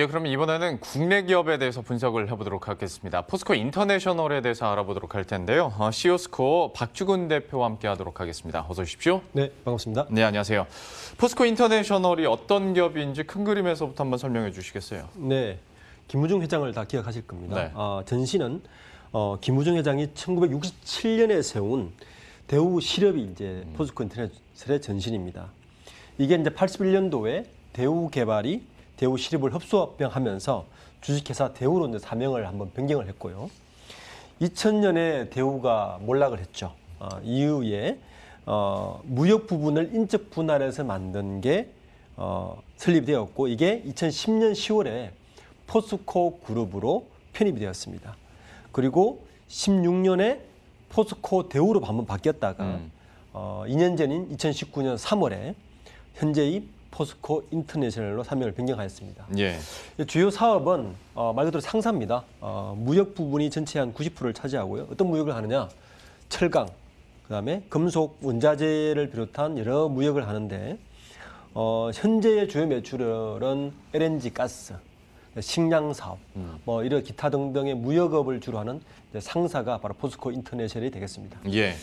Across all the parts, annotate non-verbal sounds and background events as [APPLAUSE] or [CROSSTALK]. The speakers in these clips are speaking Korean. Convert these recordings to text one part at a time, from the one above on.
예, 그럼 이번에는 국내 기업에 대해서 분석을 해보도록 하겠습니다. 포스코 인터내셔널에 대해서 알아보도록 할 텐데요. c 어, e o 스코 박주근 대표와 함께하도록 하겠습니다. 어서 오십시오. 네, 반갑습니다. 네, 안녕하세요. 포스코 인터내셔널이 어떤 기업인지 큰 그림에서부터 한번 설명해 주시겠어요? 네, 김우중 회장을 다 기억하실 겁니다. 네. 아, 전시는 어, 김우중 회장이 1967년에 세운 대우 실업이 이제 음. 포스코 인터내셔널의 전신입니다. 이게 이제 81년도에 대우 개발이 대우 실입을 흡수합병하면서 주식회사 대우로 이제 사명을 한번 변경을 했고요. 2000년에 대우가 몰락을 했죠. 어, 이후에 어, 무역 부분을 인적 분할해서 만든 게 어, 설립되었고 이게 2010년 10월에 포스코 그룹으로 편입이 되었습니다. 그리고 16년에 포스코 대우로 한번 바뀌었다가 음. 어, 2년 전인 2019년 3월에 현재의 포스코 인터내셔널로 사명을 변경하였습니다. 예. 주요 사업은 어, 말 그대로 상사입니다. 어, 무역 부분이 전체 한 90%를 차지하고요. 어떤 무역을 하느냐? 철강, 그다음에 금속 원자재를 비롯한 여러 무역을 하는데 어, 현재의 주요 매출은 LNG 가스, 식량 사업, 음. 뭐 이런 기타 등등의 무역업을 주로 하는 상사가 바로 포스코 인터내셔널이 되겠습니다. 예.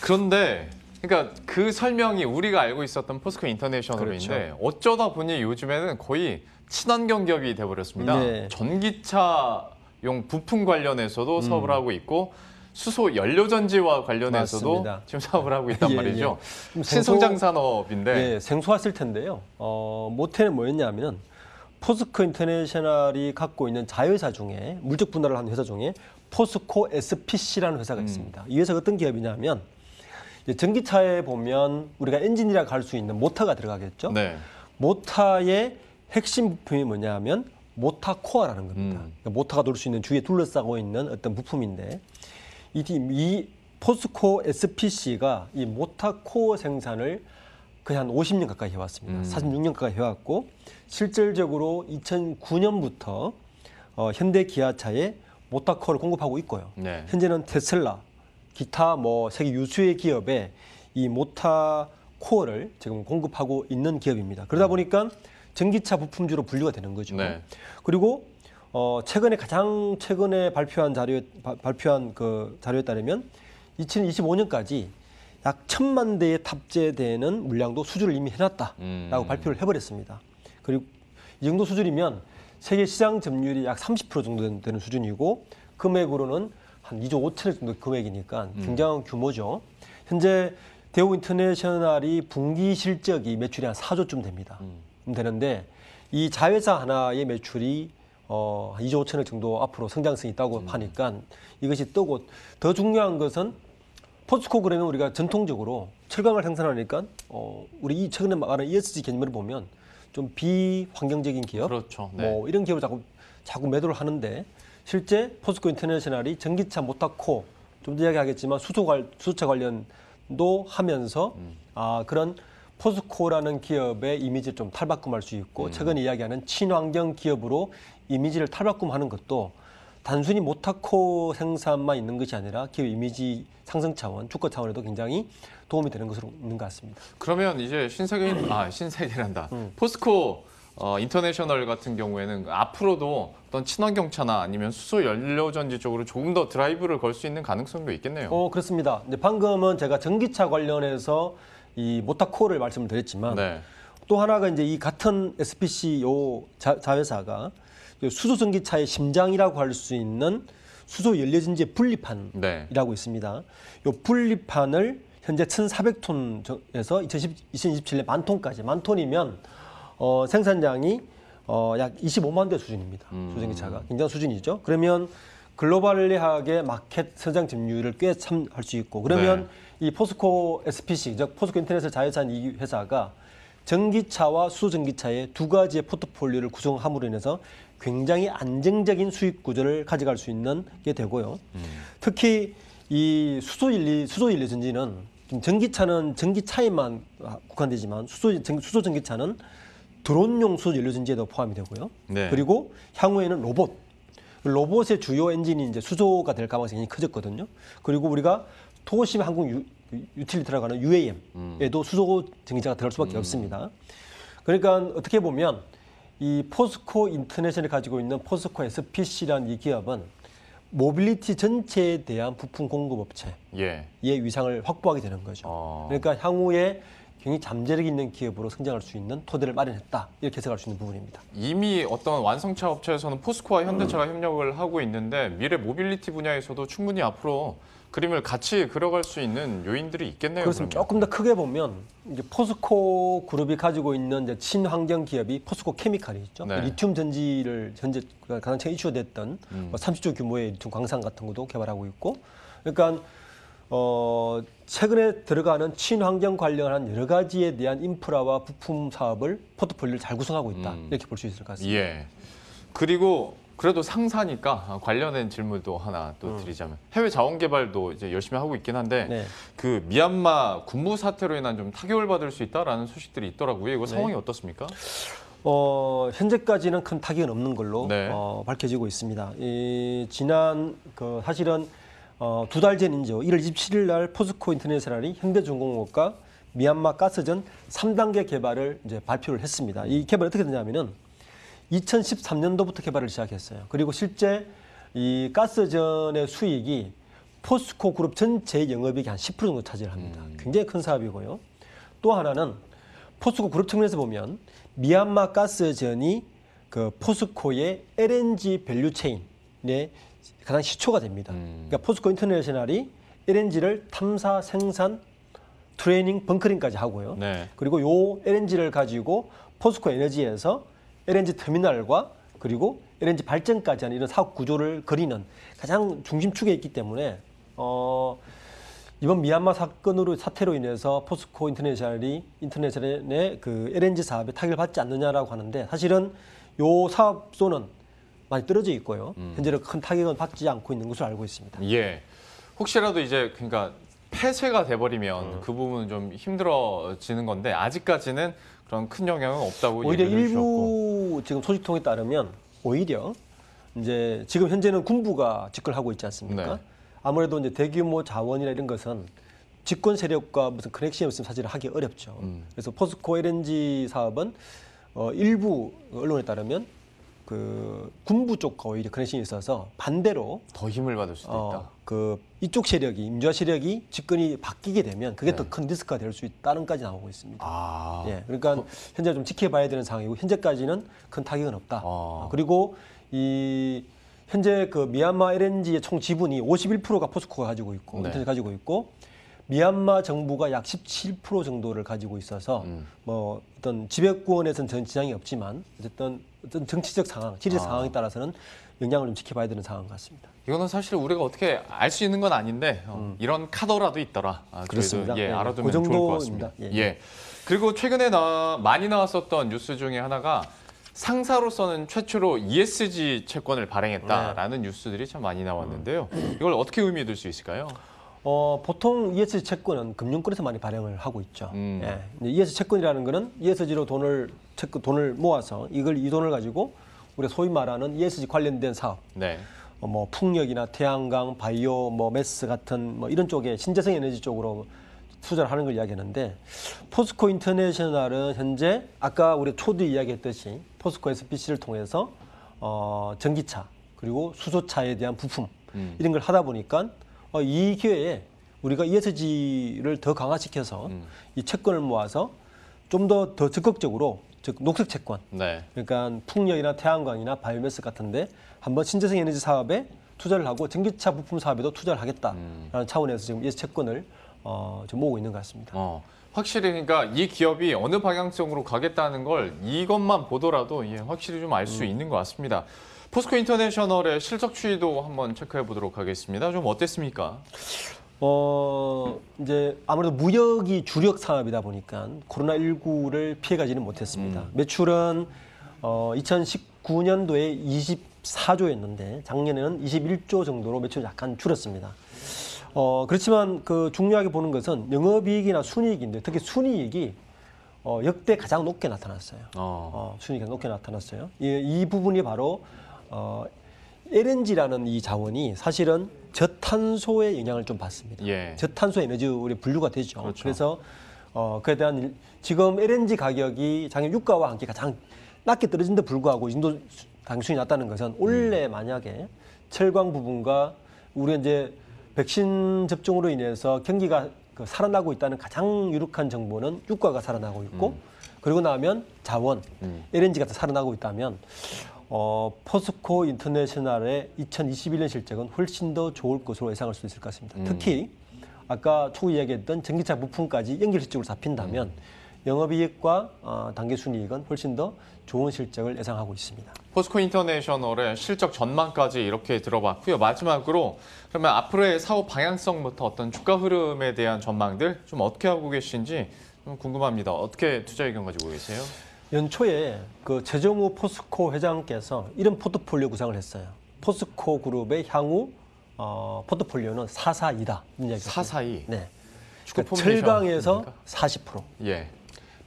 그런데 그러니까 그 설명이 우리가 알고 있었던 포스코 인터내셔널인데 그렇죠. 어쩌다 보니 요즘에는 거의 친환경 기업이 돼버렸습니다. 네. 전기차용 부품 관련해서도 음. 사업을 하고 있고 수소 연료전지와 관련해서도 맞습니다. 지금 사업을 하고 있단 [LAUGHS] 예, 예, 말이죠. 예. 신성장 산업인데. 예, 생소했을 텐데요. 어, 모텔는 뭐였냐면 포스코 인터내셔널이 갖고 있는 자회사 중에 물적 분할을 한 회사 중에 포스코 SPC라는 회사가 음. 있습니다. 이 회사가 어떤 기업이냐면 전기차에 보면 우리가 엔진이라고 할 수 있는 모터가 들어가겠죠. 네. 모터의 핵심 부품이 뭐냐면 하 모터 코어라는 겁니다. 음. 그러니까 모터가 돌 수 있는 주위에 둘러싸고 있는 어떤 부품인데 이, 이 포스코 SPC가 이 모터 코어 생산을 거의 한 50년 가까이 해왔습니다. 음. 46년 가까이 해왔고 실질적으로 2009년부터 어, 현대 기아차에 모터 코어를 공급하고 있고요. 네. 현재는 테슬라, 기타 뭐 세계 유수의 기업에 이 모타 코어를 지금 공급하고 있는 기업입니다. 그러다 음. 보니까 전기차 부품주로 분류가 되는 거죠. 네. 그리고 어 최근에 가장 최근에 발표한 자료 발표한 그 자료에 따르면 2025년까지 약 천만 대에 탑재되는 물량도 수주를 이미 해놨다라고 음. 발표를 해버렸습니다. 그리고 이 정도 수준이면 세계 시장 점유율이 약 30% 정도 되는 수준이고 금액으로는 한 2조 5천억 정도 금액이니까 음. 굉장한 음. 규모죠. 현재 대우 인터내셔널이 분기 실적이 매출이 한 4조쯤 됩니다. 음. 되는데 이 자회사 하나의 매출이 어, 2조 5천억 정도 앞으로 성장성이 있다고 음. 하니까 이것이 뜨고 더 중요한 것은 포스코 그램은 우리가 전통적으로 철강을 생산하니까 어, 우리 이 최근에 말하는 ESG 개념을 보면 좀 비환경적인 기업, 그렇죠. 네. 뭐 이런 기업을 자꾸 자꾸 매도를 하는데 실제 포스코 인터내셔널이 전기차 못타코 좀 더 이야기하겠지만 수소 관, 수소차 관련도 하면서 음. 아 그런 포스코라는 기업의 이미지를 좀 탈바꿈할 수 있고 음. 최근 이야기하는 친환경 기업으로 이미지를 탈바꿈하는 것도 단순히 모타코 생산만 있는 것이 아니라 기업 이미지 상승 차원, 주가 차원에도 굉장히 도움이 되는 것으로 있는 것 같습니다. 그러면 이제 신세계인, 아 신세계란다. 음. 포스코 어, 인터내셔널 같은 경우에는 그 앞으로도 어떤 친환경차나 아니면 수소 연료전지 쪽으로 조금 더 드라이브를 걸 수 있는 가능성도 있겠네요. 어, 그렇습니다. 근데 방금은 제가 전기차 관련해서 이 모타코를 말씀을 드렸지만 네. 또 하나가 이제 이 같은 SPC 요 자, 회사가 수소 전기차의 심장이라고 할 수 있는 수소 연료전지 분리판이라고 네. 있습니다. 요 분리판을 현재 1,400톤에서 2027년 만 톤까지 만 톤이면 어, 생산량이 어, 약 25만 대 수준입니다. 음. 소전기차가 굉장히 수준이죠. 그러면 글로벌리하게 마켓 선장 점유율을 꽤 참 할 수 있고 그러면 네. 이 포스코 SPC 즉 포스코 인터넷을 자회사인 이 회사가 전기차와 수전기차의 두 가지의 포트폴리오를 구성함으로 인해서 굉장히 안정적인 수익 구조를 가져갈 수 있는 게 되고요. 음. 특히 이 수소일리 수소일리 전지는 전기차는 전기차에만 아, 국한되지만 수소 전, 수소 전기차는 드론용 수준료 증제도 포함이 되고요. 네. 그리고 향후에는 로봇. 로봇의 주요 엔진이 이제 수소가 될 가능성이 굉장히 커졌거든요. 그리고 우리가 토호심 항공 유, 유틸리티라고 하는 UAM에도 음. 수소 증자가 들어갈 수밖에 음. 없습니다. 그러니까 어떻게 보면 이 포스코 인터내셔널이 가지고 있는 포스코 SPC라는 이 기업은 모빌리티 전체에 대한 부품 공급 업체의 예. 위상을 확보하게 되는 거죠. 아. 그러니까 향후에 굉장히 잠재력 있는 기업으로 성장할 수 있는 토대를 마련했다 이렇게 해석할 수 있는 부분입니다. 이미 어떤 완성차 업체에서는 포스코와 현대차가 음. 협력을 하고 있는데 미래 모빌리티 분야에서도 충분히 앞으로 그림을 같이 그려갈 수 있는 요인들이 있겠네요. 그렇습니다. 그러면. 조금 더 크게 보면 이제 포스코 그룹이 가지고 있는 이제 친환경 기업이 포스코 케미칼이 있죠. 네. 리튬 전지를 현재 가장 최 이슈됐던 음. 30조 뭐 규모의 리튬 광산 같은 것도 개발하고 있고, 그러니까. 어, 최근에 들어가는 친환경 관련한 여러 가지에 대한 인프라와 부품 사업을 포트폴리오를 잘 구성하고 있다. 음. 이렇게 볼 수 있을 것 같습니다. 예. 그리고 그래도 상사니까 관련된 질문도 하나 또 음. 드리자면 해외 자원 개발도 이제 열심히 하고 있긴 한데 네. 그 미얀마 군무 사태로 인한 좀 타격을 받을 수 있다라는 소식들이 있더라고요. 이거 네. 상황이 네. 어떻습니까? 어, 현재까지는 큰 타격은 없는 걸로 네. 어, 밝혀지고 있습니다. 이, 지난 그 사실은 어, 두 달 전인지요. 1월 27일 날 포스코 인터내셔널이 현대중공업과 미얀마 가스전 3단계 개발을 이제 발표를 했습니다. 이 개발이 어떻게 되냐면은 2013년도부터 개발을 시작했어요. 그리고 실제 이 가스전의 수익이 포스코 그룹 전체 영업이익의 한10% 정도 차지합니다. 를 음. 굉장히 큰 사업이고요. 또 하나는 포스코 그룹 측면에서 보면 미얀마 가스전이 그 포스코의 LNG 밸류 체인 예, 가장 시초가 됩니다. 음. 그러니까 포스코 인터내셔널이 LNG를 탐사, 생산, 트레이닝, 벙커링까지 하고요. 네. 그리고 요 LNG를 가지고 포스코 에너지에서 LNG 터미널과 그리고 LNG 발전까지 하는 이런 사업 구조를 그리는 가장 중심축에 있기 때문에 어 이번 미얀마 사건으로 사태로 인해서 포스코 인터내셔널이 인터내셔널의 그 LNG 사업에 타격을 받지 않느냐라고 하는데 사실은 요 사업소는 많이 떨어져 있고요. 음. 현재는 큰 타격은 받지 않고 있는 것으로 알고 있습니다. 예. 혹시라도 이제 그러니까 폐쇄가 돼버리면 음. 그 부분은 좀 힘들어지는 건데 아직까지는 그런 큰 영향은 없다고 오히려 일부 지금 소식통에 따르면 오히려 이제 지금 현재는 군부가 집권하고 있지 않습니까? 네. 아무래도 이제 대규모 자원이나 이런 것은 집권 세력과 무슨 커넥션이 없으면 사실 하기 어렵죠. 음. 그래서 포스코 LNG 사업은 어, 일부 언론에 따르면 그 군부 쪽과 오히려 그런신이 있어서 반대로 더 힘을 받을 수도 어, 있다. 그 이쪽 세력이 임주화 세력이 집권이 바뀌게 되면 그게 네. 더큰 리스크가 될 수 있다는까지 나오고 있습니다. 아. 예, 그러니까 어. 현재 좀 지켜봐야 되는 상황이고 현재까지는 큰 타격은 없다. 아. 아 그리고 이 현재 그 미얀마 LNG의 총 지분이 51%가 포스코가 가지고 있고 네. 인터넷 가지고 있고 미얀마 정부가 약 17% 정도를 가지고 있어서 음. 뭐 어떤 지배권에선 전 지장이 없지만 어쨌든 어떤 정치적 상황, 지리 아. 상황에 따라서는 영향을 좀 지켜봐야 되는 상황 같습니다. 이거는 사실 우리가 어떻게 알 수 있는 건 아닌데 어, 음. 이런 카더라도 있더라. 아, 그렇습니다. 예, 예, 예, 알아두면 그 좋을 것 같습니다. 예, 예. 예. 그리고 최근에 나, 많이 나왔었던 뉴스 중에 하나가 상사로서는 최초로 ESG 채권을 발행했다라는 네. 뉴스들이 참 많이 나왔는데요. 이걸 어떻게 의미해 둘 수 있을까요? 어, 보통 ESG 채권은 금융권에서 많이 발행을 하고 있죠. 음. 예. ESG 채권이라는 거는 ESG로 돈을 채권 돈을 모아서 이걸 이 돈을 가지고 우리가 소위 말하는 ESG 관련된 사업. 네. 어, 뭐 풍력이나 태양광, 바이오, 뭐 메스 같은 뭐 이런 쪽에 신재생 에너지 쪽으로 투자를 하는 걸 이야기하는데 포스코 인터내셔널은 현재 아까 우리 초두 이야기했듯이 포스코 SPC를 통해서 어, 전기차 그리고 수소차에 대한 부품 음. 이런 걸 하다 보니까 어, 이 기회에 우리가 ESG를 더 강화시켜서 음. 이 채권을 모아서 좀 더 더 적극적으로 즉 녹색 채권 네. 그러니까 풍력이나 태양광이나 바이오매스 같은데 한번 신재생 에너지 사업에 투자를 하고 전기차 부품 사업에도 투자를 하겠다라는 음. 차원에서 지금 ESG 채권을 어, 지금 모으고 있는 것 같습니다. 어. 확실히 그러니까 이 기업이 어느 방향성으로 가겠다는 걸 이것만 보더라도 예, 확실히 좀 알수 음. 있는 것 같습니다. 포스코 인터내셔널의 실적 추이도 한번 체크해 보도록 하겠습니다. 좀 어땠습니까? 어, 이제 아무래도 무역이 주력 사업이다 보니까 코로나19를 피해가지는 못했습니다. 음. 매출은 어, 2019년도에 24조였는데 작년에는 21조 정도로 매출이 약간 줄었습니다. 어, 그렇지만 그 중요하게 보는 것은 영업이익이나 순이익인데 특히 순이익이 어, 역대 가장 높게 나타났어요. 어. 어 순이익이 높게 나타났어요. 예, 이 부분이 바로 어, LNG라는 이 자원이 사실은 저탄소의 영향을 좀 받습니다. 예. 저탄소 에너지 우리 분류가 되죠. 그렇죠. 그래서 어, 그에 대한 일- 지금 LNG 가격이 작년 유가와 함께 가장 낮게 떨어진데 불구하고 이 정도 수- 당수이 낮다는 것은 원래 음. 만약에 철광 부분과 우리가 이제 백신 접종으로 인해서 경기가 그 살아나고 있다는 가장 유력한 정보는 유가가 살아나고 있고 음. 그리고 나면 자원 LNG가 음. 살아나고 있다면 어, 포스코 인터내셔널의 2021년 실적은 훨씬 더 좋을 것으로 예상할 수 있을 것 같습니다. 음. 특히 아까 초 이야기했던 전기차 부품까지 연결 실적으로 잡힌다면 음. 영업이익과 어, 당기순이익은 훨씬 더 좋은 실적을 예상하고 있습니다. 포스코 인터내셔널의 실적 전망까지 이렇게 들어봤고요. 마지막으로 그러면 앞으로의 사업 방향성부터 어떤 주가 흐름에 대한 전망들 좀 어떻게 하고 계신지 좀 궁금합니다. 어떻게 투자 의견 가지고 계세요? 연초에 그 최정우 포스코 회장께서 이런 포트폴리오 구상을 했어요. 포스코 그룹의 향후 어, 포트폴리오는 442다. 442. 네. 그러니까 철강에서 아닙니까? 그러니까? 40%. 예.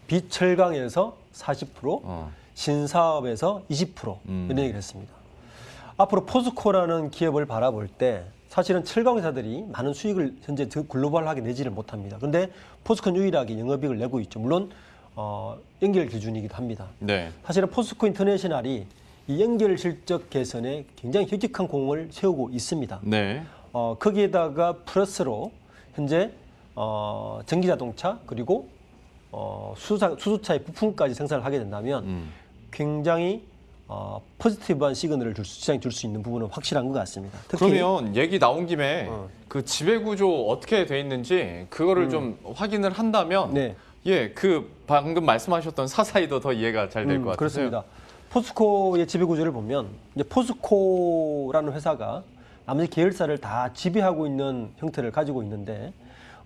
비철강에서 40%, 어. 신사업에서 20% 음. 이런 얘기를 했습니다. 앞으로 포스코라는 기업을 바라볼 때 사실은 철강 회사들이 많은 수익을 현재 글로벌하게 내지를 못합니다. 그런데 포스코는 유일하게 영업이익을 내고 있죠. 물론 어, 연결 기준이기도 합니다. 네. 사실은 포스코 인터내셔널이 이 연결 실적 개선에 굉장히 혁직한 공을 세우고 있습니다. 네. 어, 거기에다가 플러스로 현재 어, 전기자동차 그리고 어, 수사, 수소차의 부품까지 생산을 하게 된다면 음. 굉장히 어, 포지티브한 시그널을 줄 수, 시장에줄 수 있는 부분은 확실한 것 같습니다. 그러면 얘기 나온 김에 어. 그 지배구조 어떻게 돼 있는지 그거를 음. 좀 확인을 한다면 네. 예, 그 방금 말씀하셨던 사사이도 더 이해가 잘 될것 음, 같아요. 그렇습니다. 포스코의 지배 구조를 보면 이제 포스코라는 회사가 나머지 계열사를 다 지배하고 있는 형태를 가지고 있는데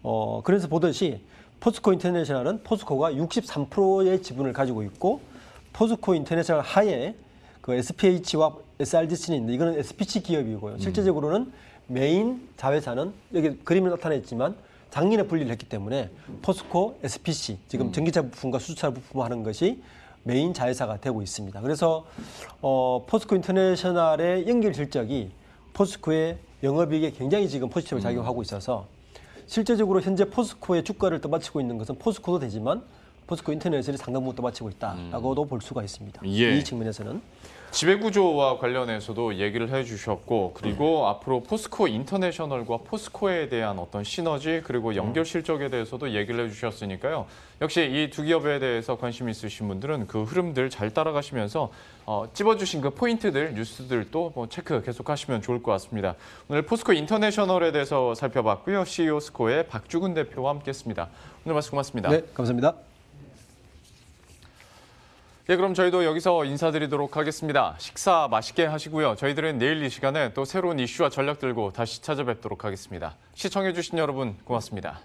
어 그래서 보듯이 포스코 인터내셔널은 포스코가 63%의 지분을 가지고 있고 포스코 인터내셔널 하에 그 SPH와 SRDC는 있는데 이거는 SPC 기업이고요. 실제적으로는 메인 자회사는 여기 그림을 나타냈지만 작년에 분리를 했기 때문에 포스코, SPC 지금 음. 전기차 부품과 수소차 부품 하는 것이 메인 자회사가 되고 있습니다. 그래서 어, 포스코 인터내셔널의 연결 실적이 포스코의 영업이익에 굉장히 지금 포지티브 음. 작용하고 있어서 실제적으로 현재 포스코의 주가를 떠받치고 있는 것은 포스코도 되지만 포스코 인터넷을 상당 부터 마치고 있다라고도 음. 볼 수가 있습니다. 예. 이 측면에서는. 지배구조와 관련해서도 얘기를 해주셨고 그리고 음. 앞으로 포스코 인터내셔널과 포스코에 대한 어떤 시너지 그리고 음. 연결 실적에 대해서도 얘기를 해주셨으니까요. 역시 이 두 기업에 대해서 관심 있으신 분들은 그 흐름들 잘 따라가시면서 어, 찝어주신 그 포인트들, 뉴스들도 뭐 체크 계속하시면 좋을 것 같습니다. 오늘 포스코 인터내셔널에 대해서 살펴봤고요. CEO 스코의 박주근 대표와 함께했습니다. 오늘 말씀 고맙습니다. 네, 감사합니다. 예, 그럼 저희도 여기서 인사드리도록 하겠습니다. 식사 맛있게 하시고요. 저희들은 내일 이 시간에 또 새로운 이슈와 전략 들고 다시 찾아뵙도록 하겠습니다. 시청해주신 여러분 고맙습니다.